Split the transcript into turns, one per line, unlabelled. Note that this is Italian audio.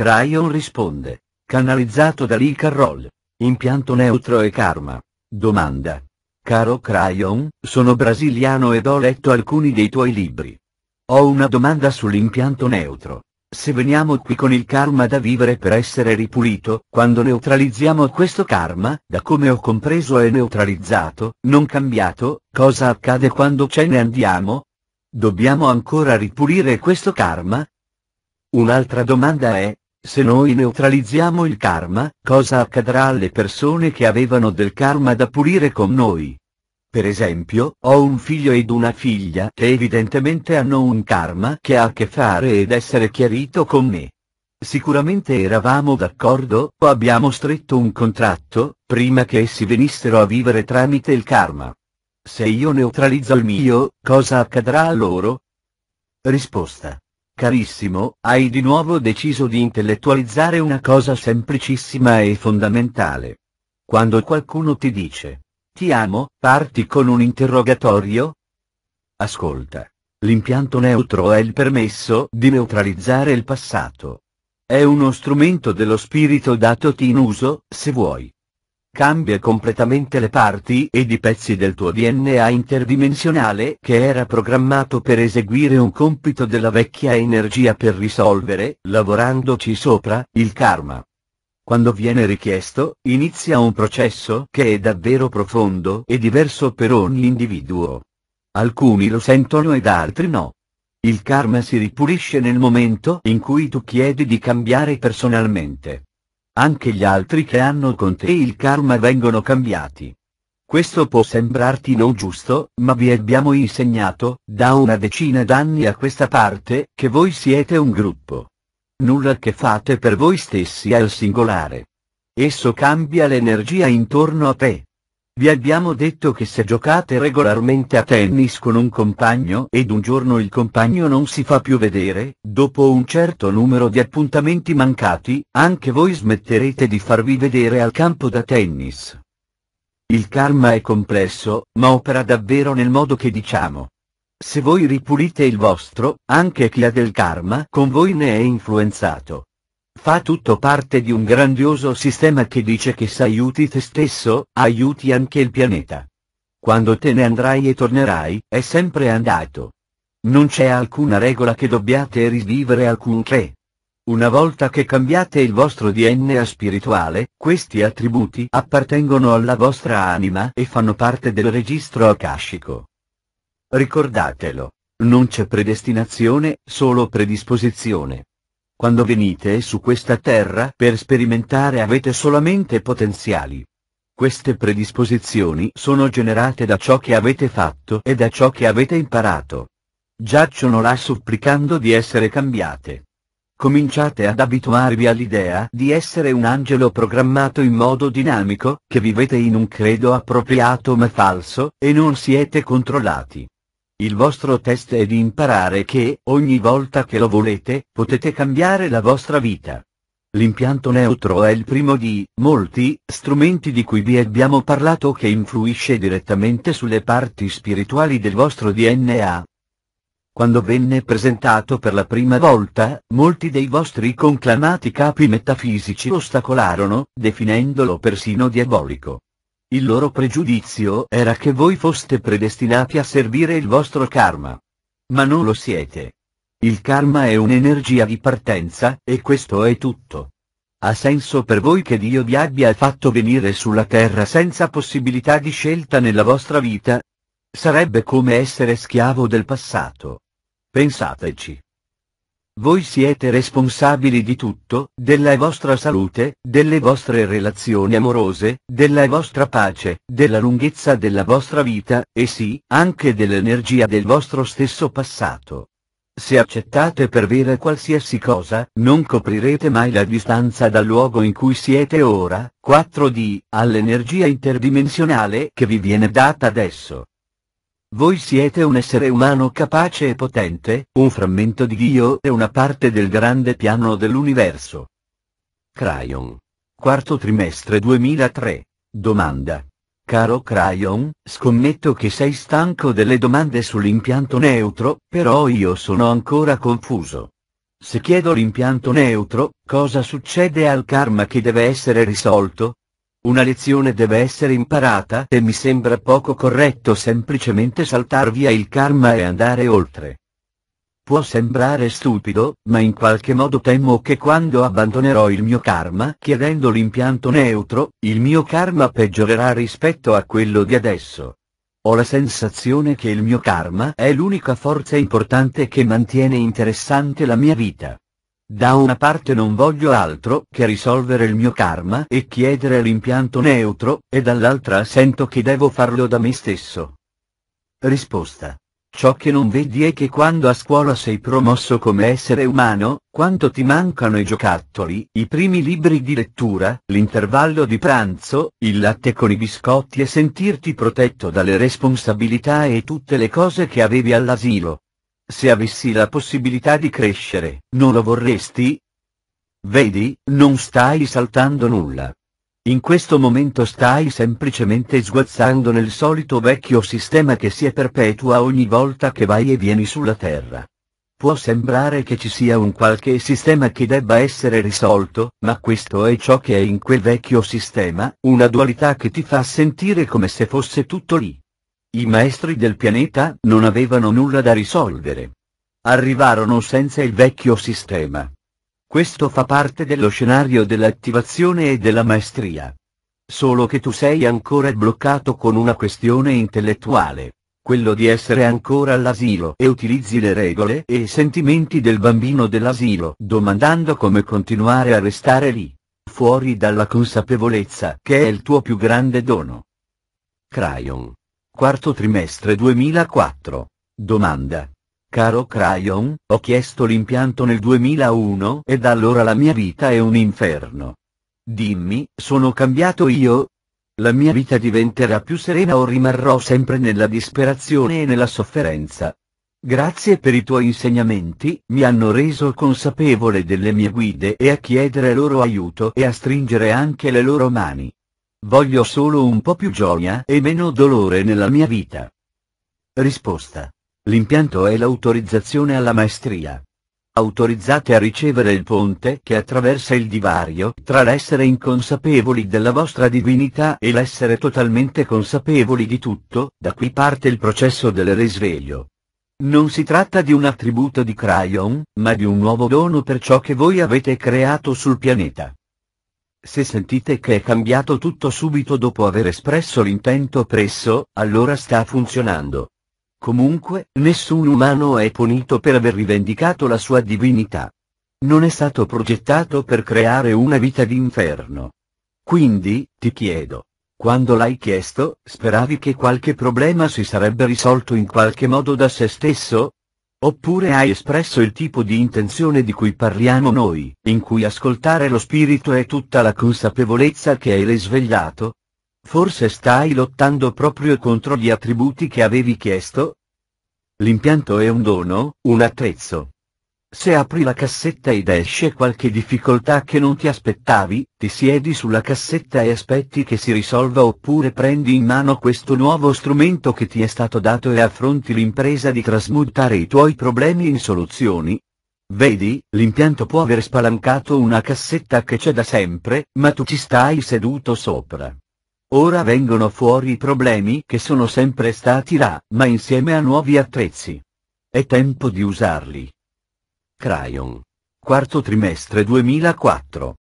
Cryon risponde. Canalizzato da Lee Carroll. Impianto neutro e karma. Domanda. Caro Cryon, sono brasiliano ed ho letto alcuni dei tuoi libri. Ho una domanda sull'impianto neutro. Se veniamo qui con il karma da vivere per essere ripulito, quando neutralizziamo questo karma, da come ho compreso è neutralizzato, non cambiato, cosa accade quando ce ne andiamo? Dobbiamo ancora ripulire questo karma? Un'altra domanda è, se noi neutralizziamo il karma, cosa accadrà alle persone che avevano del karma da pulire con noi? Per esempio, ho un figlio ed una figlia che evidentemente hanno un karma che ha a che fare ed essere chiarito con me. Sicuramente eravamo d'accordo, o abbiamo stretto un contratto, prima che essi venissero a vivere tramite il karma. Se io neutralizzo il mio, cosa accadrà a loro? Risposta. Carissimo, hai di nuovo deciso di intellettualizzare una cosa semplicissima e fondamentale. Quando qualcuno ti dice, ti amo, parti con un interrogatorio? Ascolta. L'impianto neutro è il permesso di neutralizzare il passato. È uno strumento dello spirito datoti in uso, se vuoi. Cambia completamente le parti ed i pezzi del tuo DNA interdimensionale che era programmato per eseguire un compito della vecchia energia per risolvere, lavorandoci sopra, il karma. Quando viene richiesto, inizia un processo che è davvero profondo e diverso per ogni individuo. Alcuni lo sentono ed altri no. Il karma si ripulisce nel momento in cui tu chiedi di cambiare personalmente. Anche gli altri che hanno con te il karma vengono cambiati. Questo può sembrarti non giusto, ma vi abbiamo insegnato, da una decina d'anni a questa parte, che voi siete un gruppo. Nulla che fate per voi stessi è al singolare. Esso cambia l'energia intorno a te. Vi abbiamo detto che se giocate regolarmente a tennis con un compagno ed un giorno il compagno non si fa più vedere, dopo un certo numero di appuntamenti mancati, anche voi smetterete di farvi vedere al campo da tennis. Il karma è complesso, ma opera davvero nel modo che diciamo. Se voi ripulite il vostro, anche chi ha del karma con voi ne è influenzato. Fa tutto parte di un grandioso sistema che dice che se aiuti te stesso, aiuti anche il pianeta. Quando te ne andrai e tornerai, è sempre andato. Non c'è alcuna regola che dobbiate rivivere alcunché. Una volta che cambiate il vostro DNA spirituale, questi attributi appartengono alla vostra anima e fanno parte del registro akashico. Ricordatelo. Non c'è predestinazione, solo predisposizione. Quando venite su questa terra per sperimentare avete solamente potenziali. Queste predisposizioni sono generate da ciò che avete fatto e da ciò che avete imparato. Giacciono là supplicando di essere cambiate. Cominciate ad abituarvi all'idea di essere un angelo programmato in modo dinamico, che vivete in un credo appropriato ma falso, e non siete controllati. Il vostro test è di imparare che, ogni volta che lo volete, potete cambiare la vostra vita. L'impianto neutro è il primo di molti strumenti di cui vi abbiamo parlato che influisce direttamente sulle parti spirituali del vostro DNA. Quando venne presentato per la prima volta, molti dei vostri conclamati capi metafisici ostacolarono, definendolo persino diabolico. Il loro pregiudizio era che voi foste predestinati a servire il vostro karma. Ma non lo siete. Il karma è un'energia di partenza, e questo è tutto. Ha senso per voi che Dio vi abbia fatto venire sulla terra senza possibilità di scelta nella vostra vita? Sarebbe come essere schiavo del passato. Pensateci. Voi siete responsabili di tutto, della vostra salute, delle vostre relazioni amorose, della vostra pace, della lunghezza della vostra vita, e sì, anche dell'energia del vostro stesso passato. Se accettate per vera qualsiasi cosa, non coprirete mai la distanza dal luogo in cui siete ora, 4D, all'energia interdimensionale che vi viene data adesso. Voi siete un essere umano capace e potente, un frammento di Dio e una parte del grande piano dell'universo. Crayon. Quarto trimestre 2003. Domanda. Caro Crayon, scommetto che sei stanco delle domande sull'impianto neutro, però io sono ancora confuso. Se chiedo l'impianto neutro, cosa succede al karma che deve essere risolto? Una lezione deve essere imparata e mi sembra poco corretto semplicemente saltar via il karma e andare oltre. Può sembrare stupido, ma in qualche modo temo che quando abbandonerò il mio karma chiedendo l'impianto neutro, il mio karma peggiorerà rispetto a quello di adesso. Ho la sensazione che il mio karma è l'unica forza importante che mantiene interessante la mia vita. Da una parte non voglio altro che risolvere il mio karma e chiedere l'impianto neutro, e dall'altra sento che devo farlo da me stesso. Risposta. Ciò che non vedi è che quando a scuola sei promosso come essere umano, quanto ti mancano i giocattoli, i primi libri di lettura, l'intervallo di pranzo, il latte con i biscotti e sentirti protetto dalle responsabilità e tutte le cose che avevi all'asilo. Se avessi la possibilità di crescere, non lo vorresti? Vedi, non stai saltando nulla. In questo momento stai semplicemente sguazzando nel solito vecchio sistema che si è perpetua ogni volta che vai e vieni sulla Terra. Può sembrare che ci sia un qualche sistema che debba essere risolto, ma questo è ciò che è in quel vecchio sistema, una dualità che ti fa sentire come se fosse tutto lì. I maestri del pianeta non avevano nulla da risolvere. Arrivarono senza il vecchio sistema. Questo fa parte dello scenario dell'attivazione e della maestria. Solo che tu sei ancora bloccato con una questione intellettuale, quello di essere ancora all'asilo e utilizzi le regole e i sentimenti del bambino dell'asilo domandando come continuare a restare lì, fuori dalla consapevolezza che è il tuo più grande dono. Crayon Quarto trimestre 2004. Domanda. Caro Crayon, ho chiesto l'impianto nel 2001 e da allora la mia vita è un inferno. Dimmi, sono cambiato io? La mia vita diventerà più serena o rimarrò sempre nella disperazione e nella sofferenza? Grazie per i tuoi insegnamenti, mi hanno reso consapevole delle mie guide e a chiedere loro aiuto e a stringere anche le loro mani. Voglio solo un po' più gioia e meno dolore nella mia vita. Risposta. L'impianto è l'autorizzazione alla maestria. Autorizzate a ricevere il ponte che attraversa il divario tra l'essere inconsapevoli della vostra divinità e l'essere totalmente consapevoli di tutto, da qui parte il processo del risveglio. Non si tratta di un attributo di Cryon, ma di un nuovo dono per ciò che voi avete creato sul pianeta. Se sentite che è cambiato tutto subito dopo aver espresso l'intento presso, allora sta funzionando. Comunque, nessun umano è punito per aver rivendicato la sua divinità. Non è stato progettato per creare una vita d'inferno. Quindi, ti chiedo, quando l'hai chiesto, speravi che qualche problema si sarebbe risolto in qualche modo da se stesso? Oppure hai espresso il tipo di intenzione di cui parliamo noi, in cui ascoltare lo spirito è tutta la consapevolezza che hai risvegliato? Forse stai lottando proprio contro gli attributi che avevi chiesto? L'impianto è un dono, un attrezzo. Se apri la cassetta ed esce qualche difficoltà che non ti aspettavi, ti siedi sulla cassetta e aspetti che si risolva oppure prendi in mano questo nuovo strumento che ti è stato dato e affronti l'impresa di trasmutare i tuoi problemi in soluzioni. Vedi, l'impianto può aver spalancato una cassetta che c'è da sempre, ma tu ci stai seduto sopra. Ora vengono fuori i problemi che sono sempre stati là, ma insieme a nuovi attrezzi. È tempo di usarli. Crayon. Quarto trimestre 2004.